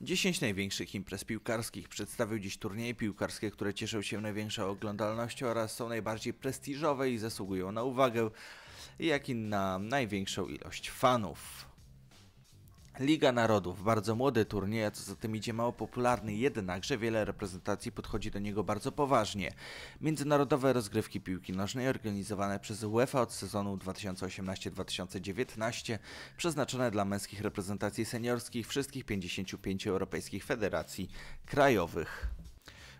10 największych imprez piłkarskich przedstawił dziś turnieje piłkarskie, które cieszą się największą oglądalnością oraz są najbardziej prestiżowe i zasługują na uwagę, jak i na największą ilość fanów. Liga Narodów, bardzo młody turniej, a co za tym idzie mało popularny, jednakże wiele reprezentacji podchodzi do niego bardzo poważnie. Międzynarodowe rozgrywki piłki nożnej organizowane przez UEFA od sezonu 2018-2019, przeznaczone dla męskich reprezentacji seniorskich wszystkich 55 europejskich federacji krajowych.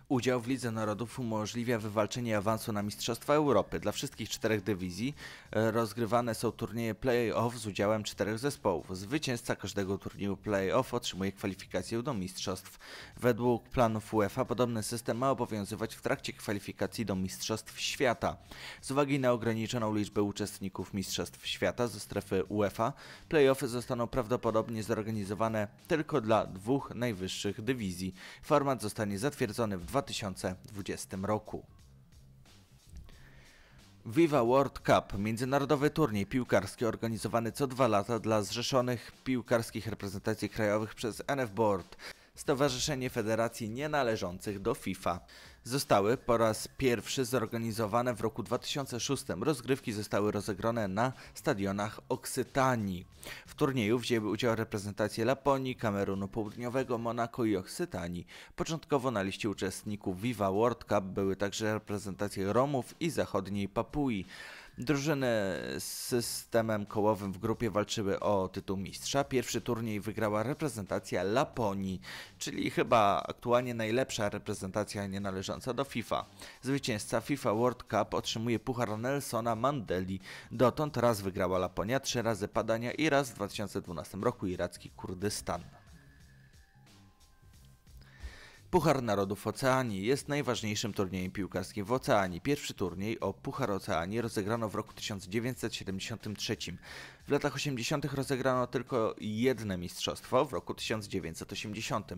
Udział w Lidze Narodów umożliwia wywalczenie awansu na Mistrzostwa Europy. Dla wszystkich czterech dywizji e, rozgrywane są turnieje play-off z udziałem czterech zespołów. Zwycięzca każdego turnieju play-off otrzymuje kwalifikację do mistrzostw. Według planów UEFA podobny system ma obowiązywać w trakcie kwalifikacji do Mistrzostw Świata. Z uwagi na ograniczoną liczbę uczestników Mistrzostw Świata ze strefy UEFA, play-offy zostaną prawdopodobnie zorganizowane tylko dla dwóch najwyższych dywizji. Format zostanie zatwierdzony w 2020 2020 roku. Viva World Cup, międzynarodowy turniej piłkarski organizowany co dwa lata dla zrzeszonych piłkarskich reprezentacji krajowych przez NF Board, Stowarzyszenie Federacji Nienależących do FIFA zostały po raz pierwszy zorganizowane w roku 2006. Rozgrywki zostały rozegrane na stadionach Oksytanii. W turnieju wzięły udział reprezentacje Laponii, Kamerunu Południowego, Monako i Oksytanii. Początkowo na liście uczestników Viva World Cup były także reprezentacje Romów i zachodniej Papui. Drużyny z systemem kołowym w grupie walczyły o tytuł mistrza. Pierwszy turniej wygrała reprezentacja Laponii, czyli chyba aktualnie najlepsza reprezentacja nie należąca do FIFA. Zwycięzca FIFA World Cup otrzymuje puchar Nelsona Mandeli. Dotąd raz wygrała Laponia, trzy razy padania i raz w 2012 roku iracki Kurdystan. Puchar Narodów Oceanii jest najważniejszym turniejem piłkarskim w Oceanii. Pierwszy turniej o Puchar Oceanii rozegrano w roku 1973. W latach 80. rozegrano tylko jedne mistrzostwo w roku 1980.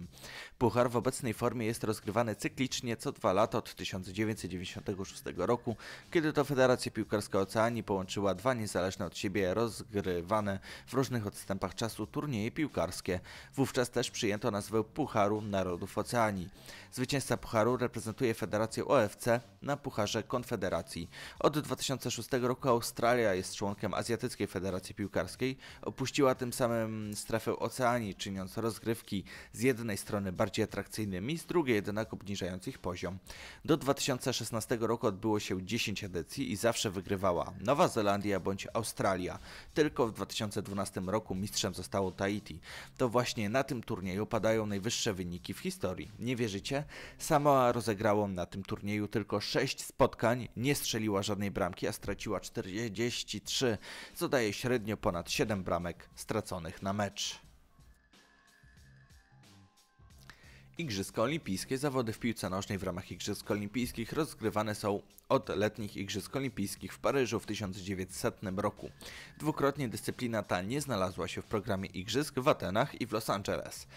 Puchar w obecnej formie jest rozgrywany cyklicznie co dwa lata od 1996 roku, kiedy to Federacja Piłkarska Oceanii połączyła dwa niezależne od siebie rozgrywane w różnych odstępach czasu turnieje piłkarskie. Wówczas też przyjęto nazwę Pucharu Narodów Oceanii. Zwycięzca Pucharu reprezentuje Federację OFC na Pucharze Konfederacji. Od 2006 roku Australia jest członkiem Azjatyckiej Federacji piłkarskiej, opuściła tym samym strefę oceanii, czyniąc rozgrywki z jednej strony bardziej atrakcyjnymi, z drugiej jednak obniżając ich poziom. Do 2016 roku odbyło się 10 edycji i zawsze wygrywała Nowa Zelandia bądź Australia. Tylko w 2012 roku mistrzem zostało Tahiti. To właśnie na tym turnieju padają najwyższe wyniki w historii. Nie wierzycie? Samoa rozegrała na tym turnieju tylko 6 spotkań, nie strzeliła żadnej bramki, a straciła 43, co daje średnią średnio ponad 7 bramek straconych na mecz. Igrzyska Olimpijskie. Zawody w piłce nożnej w ramach Igrzysk Olimpijskich rozgrywane są od letnich Igrzysk Olimpijskich w Paryżu w 1900 roku. Dwukrotnie dyscyplina ta nie znalazła się w programie Igrzysk w Atenach i w Los Angeles.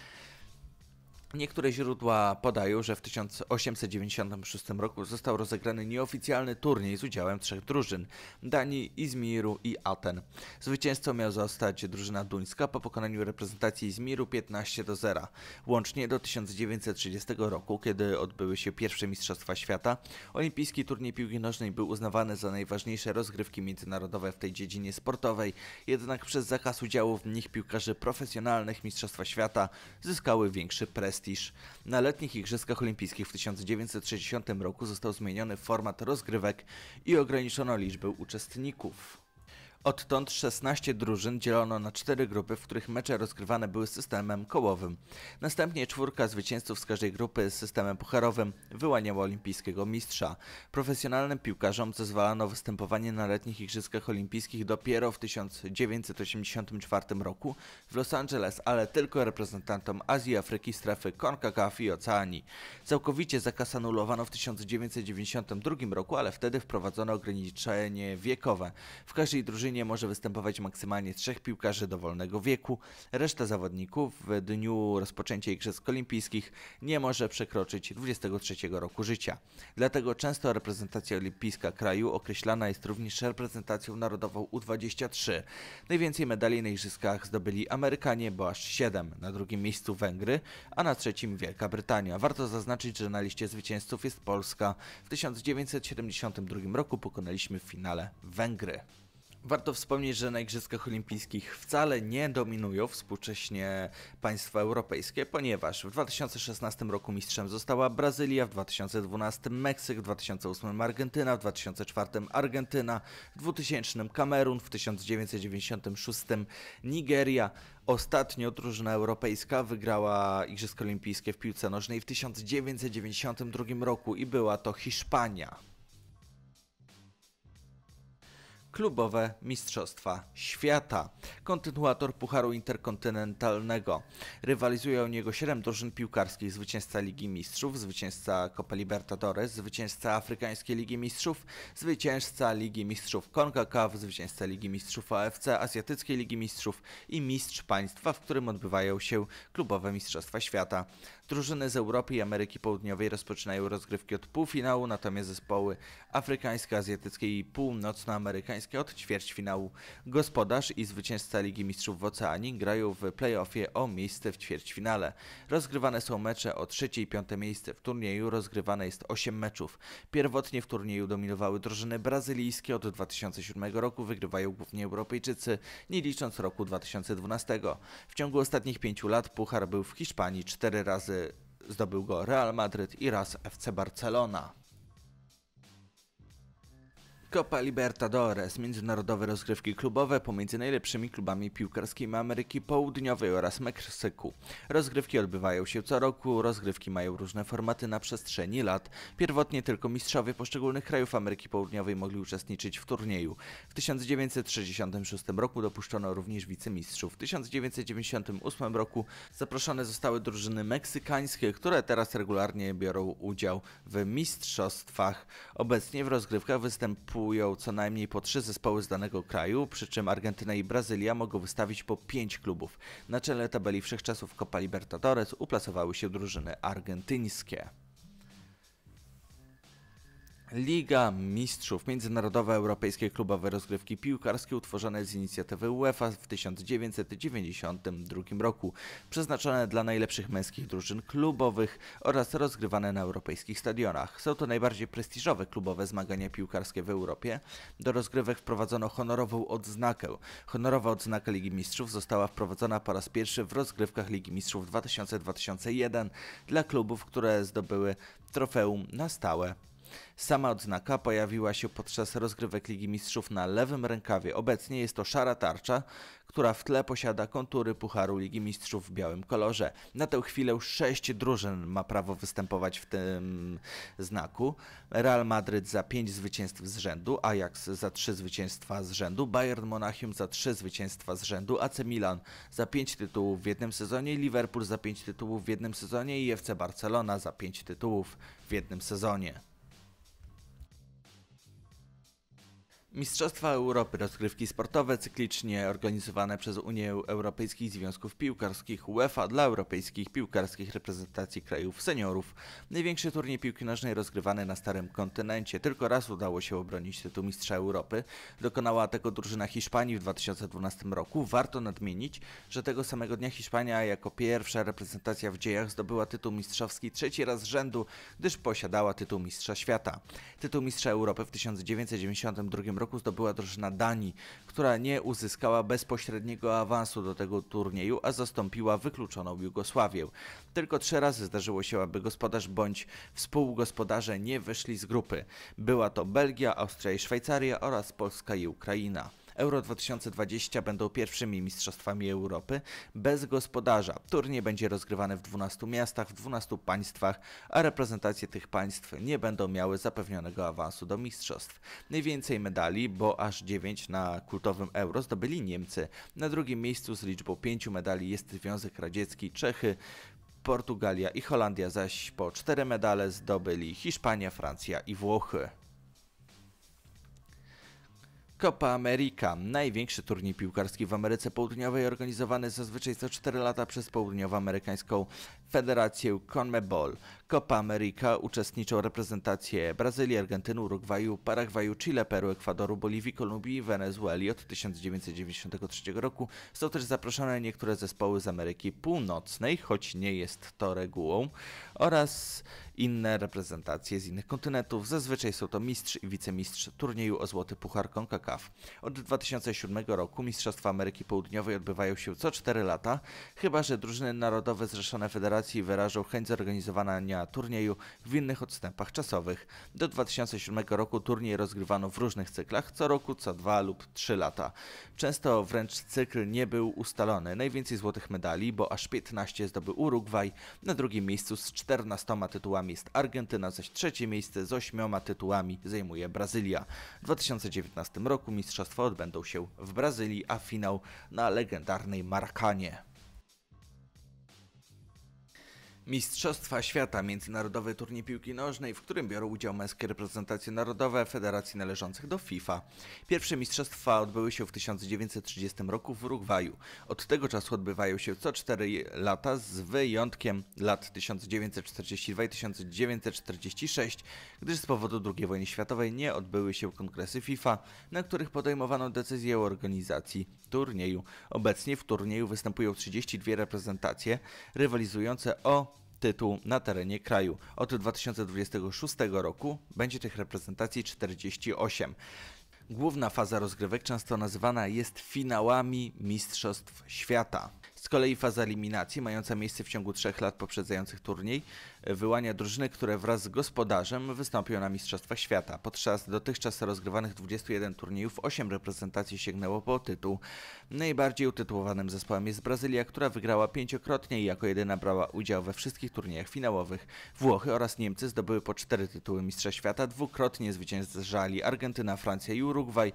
Niektóre źródła podają, że w 1896 roku został rozegrany nieoficjalny turniej z udziałem trzech drużyn Danii, Izmiru i Aten. Zwycięzcą miało zostać drużyna duńska po pokonaniu reprezentacji Izmiru 15 do 0. Łącznie do 1930 roku, kiedy odbyły się pierwsze Mistrzostwa Świata, olimpijski turniej piłki nożnej był uznawany za najważniejsze rozgrywki międzynarodowe w tej dziedzinie sportowej, jednak przez zakaz udziału w nich piłkarzy profesjonalnych Mistrzostwa Świata zyskały większy prestiż prestiż. Na letnich Igrzyskach Olimpijskich w 1960 roku został zmieniony format rozgrywek i ograniczono liczbę uczestników. Odtąd 16 drużyn dzielono na cztery grupy, w których mecze rozgrywane były systemem kołowym. Następnie czwórka zwycięzców z każdej grupy z systemem pucharowym wyłaniała olimpijskiego mistrza. Profesjonalnym piłkarzom zezwalano występowanie na letnich Igrzyskach Olimpijskich dopiero w 1984 roku w Los Angeles, ale tylko reprezentantom Azji, Afryki, strefy CONCACAF i Oceanii. Całkowicie zakaz anulowano w 1992 roku, ale wtedy wprowadzono ograniczenie wiekowe. W każdej drużynie drużynie może występować maksymalnie trzech piłkarzy dowolnego wieku. Reszta zawodników w dniu rozpoczęcia Igrzysk Olimpijskich nie może przekroczyć 23 roku życia. Dlatego często reprezentacja olimpijska kraju określana jest również reprezentacją narodową U23. Najwięcej medali na Igrzyskach zdobyli Amerykanie, bo aż 7, na drugim miejscu Węgry, a na trzecim Wielka Brytania. Warto zaznaczyć, że na liście zwycięzców jest Polska. W 1972 roku pokonaliśmy w finale Węgry. Warto wspomnieć, że na Igrzyskach Olimpijskich wcale nie dominują współcześnie państwa europejskie, ponieważ w 2016 roku mistrzem została Brazylia, w 2012 Meksyk, w 2008 Argentyna, w 2004 Argentyna, w 2000 Kamerun, w 1996 Nigeria. Ostatnio drużyna europejska wygrała Igrzyska Olimpijskie w piłce nożnej w 1992 roku i była to Hiszpania klubowe Mistrzostwa Świata. Kontynuator Pucharu Interkontynentalnego. Rywalizuje o niego 7 drużyn piłkarskich, zwycięzca Ligi Mistrzów, zwycięzca Copa Libertadores, zwycięzca Afrykańskiej Ligi Mistrzów, zwycięzca Ligi Mistrzów CONCACAF, zwycięzca Ligi Mistrzów AFC, Azjatyckiej Ligi Mistrzów i mistrz państwa, w którym odbywają się klubowe Mistrzostwa Świata. Drużyny z Europy i Ameryki Południowej rozpoczynają rozgrywki od półfinału, natomiast zespoły afrykańska, azjatyckie i północnoamerykańskie od ćwierćfinału. Gospodarz i zwycięzca Ligi Mistrzów w Oceanii grają w playoffie o miejsce w ćwierćfinale. Rozgrywane są mecze o trzecie i piąte miejsce. W turnieju rozgrywane jest 8 meczów. Pierwotnie w turnieju dominowały drużyny brazylijskie. Od 2007 roku wygrywają głównie Europejczycy, nie licząc roku 2012. W ciągu ostatnich pięciu lat puchar był w Hiszpanii cztery razy. Zdobył go Real Madryt i raz FC Barcelona. Copa Libertadores, międzynarodowe rozgrywki klubowe pomiędzy najlepszymi klubami piłkarskimi Ameryki Południowej oraz Meksyku. Rozgrywki odbywają się co roku, rozgrywki mają różne formaty na przestrzeni lat. Pierwotnie tylko mistrzowie poszczególnych krajów Ameryki Południowej mogli uczestniczyć w turnieju. W 1966 roku dopuszczono również wicemistrzów. W 1998 roku zaproszone zostały drużyny meksykańskie, które teraz regularnie biorą udział w mistrzostwach. Obecnie w rozgrywkach występują co najmniej po trzy zespoły z danego kraju, przy czym Argentyna i Brazylia mogą wystawić po pięć klubów. Na czele tabeli wszechczasów Copa Libertadores uplasowały się drużyny argentyńskie. Liga Mistrzów, międzynarodowe europejskie klubowe rozgrywki piłkarskie utworzone z inicjatywy UEFA w 1992 roku, przeznaczone dla najlepszych męskich drużyn klubowych oraz rozgrywane na europejskich stadionach. Są to najbardziej prestiżowe klubowe zmagania piłkarskie w Europie. Do rozgrywek wprowadzono honorową odznakę. Honorowa odznaka Ligi Mistrzów została wprowadzona po raz pierwszy w rozgrywkach Ligi Mistrzów 2000-2001 dla klubów, które zdobyły trofeum na stałe Sama odznaka pojawiła się podczas rozgrywek Ligi Mistrzów na lewym rękawie. Obecnie jest to szara tarcza, która w tle posiada kontury Pucharu Ligi Mistrzów w białym kolorze. Na tę chwilę sześć drużyn ma prawo występować w tym znaku. Real Madryt za pięć zwycięstw z rzędu, Ajax za trzy zwycięstwa z rzędu, Bayern Monachium za trzy zwycięstwa z rzędu, AC Milan za pięć tytułów w jednym sezonie, Liverpool za pięć tytułów w jednym sezonie i FC Barcelona za pięć tytułów w jednym sezonie. Mistrzostwa Europy rozgrywki sportowe cyklicznie organizowane przez Unię Europejskich Związków Piłkarskich UEFA dla europejskich piłkarskich reprezentacji krajów seniorów. Największy turniej piłki nożnej rozgrywany na starym kontynencie. Tylko raz udało się obronić tytuł mistrza Europy. Dokonała tego drużyna Hiszpanii w 2012 roku. Warto nadmienić, że tego samego dnia Hiszpania jako pierwsza reprezentacja w dziejach zdobyła tytuł mistrzowski trzeci raz z rzędu, gdyż posiadała tytuł mistrza świata. Tytuł mistrza Europy w 1992 roku roku zdobyła drużyna Danii, która nie uzyskała bezpośredniego awansu do tego turnieju, a zastąpiła wykluczoną Jugosławię. Tylko trzy razy zdarzyło się, aby gospodarz bądź współgospodarze nie wyszli z grupy. Była to Belgia, Austria i Szwajcaria oraz Polska i Ukraina. Euro 2020 będą pierwszymi mistrzostwami Europy bez gospodarza. Turniej będzie rozgrywany w 12 miastach, w 12 państwach, a reprezentacje tych państw nie będą miały zapewnionego awansu do mistrzostw. Najwięcej medali, bo aż 9 na kultowym Euro zdobyli Niemcy. Na drugim miejscu z liczbą 5 medali jest Związek Radziecki, Czechy, Portugalia i Holandia zaś po 4 medale zdobyli Hiszpania, Francja i Włochy. Copa America, największy turniej piłkarski w Ameryce Południowej, organizowany zazwyczaj co 4 lata przez Południowoamerykańską Federację CONMEBOL. Copa America uczestniczą reprezentacje Brazylii, Argentyny, Urugwaju, Paragwaju, Chile, Peru, Ekwadoru, Boliwii, Kolumbii i Wenezueli od 1993 roku. Są też zaproszone niektóre zespoły z Ameryki Północnej, choć nie jest to regułą, oraz inne reprezentacje z innych kontynentów. Zazwyczaj są to mistrz i wicemistrz turnieju o złoty puchar CONCACAF. Od 2007 roku Mistrzostwa Ameryki Południowej odbywają się co 4 lata, chyba że drużyny narodowe zrzeszone federacji wyrażą chęć zorganizowania turnieju w innych odstępach czasowych. Do 2007 roku turniej rozgrywano w różnych cyklach, co roku co 2 lub 3 lata. Często wręcz cykl nie był ustalony. Najwięcej złotych medali, bo aż 15 zdobył Urugwaj, na drugim miejscu z 14 tytułami tytułami jest Argentyna, zaś trzecie miejsce z ośmioma tytułami zajmuje Brazylia. W 2019 roku mistrzostwa odbędą się w Brazylii, a finał na legendarnej Markanie. Mistrzostwa Świata, międzynarodowy turniej piłki nożnej, w którym biorą udział męskie reprezentacje narodowe federacji należących do FIFA. Pierwsze mistrzostwa odbyły się w 1930 roku w Urugwaju. Od tego czasu odbywają się co 4 lata z wyjątkiem lat 1942 1946, gdyż z powodu II wojny światowej nie odbyły się kongresy FIFA, na których podejmowano decyzję o organizacji turnieju. Obecnie w turnieju występują 32 reprezentacje rywalizujące o tytuł na terenie kraju. Od 2026 roku będzie tych reprezentacji 48. Główna faza rozgrywek często nazywana jest finałami Mistrzostw Świata. Z kolei faza eliminacji, mająca miejsce w ciągu trzech lat poprzedzających turniej, e, wyłania drużyny, które wraz z gospodarzem wystąpią na Mistrzostwach Świata. Podczas dotychczas rozgrywanych 21 turniejów 8 reprezentacji sięgnęło po tytuł. Najbardziej utytułowanym zespołem jest Brazylia, która wygrała pięciokrotnie i jako jedyna brała udział we wszystkich turniejach finałowych. Włochy oraz Niemcy zdobyły po cztery tytuły Mistrza Świata, dwukrotnie zwyciężali Argentyna, Francja i Urugwaj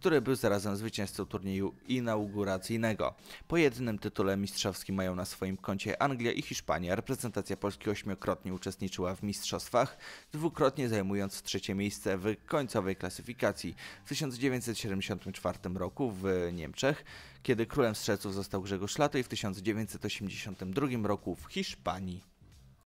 który był zarazem zwycięzcą turnieju inauguracyjnego. Po jednym tytule mistrzowskim mają na swoim koncie Anglia i Hiszpania. Reprezentacja Polski ośmiokrotnie uczestniczyła w mistrzostwach, dwukrotnie zajmując trzecie miejsce w końcowej klasyfikacji. W 1974 roku w Niemczech, kiedy królem strzelców został Grzegorz Lato i w 1982 roku w Hiszpanii.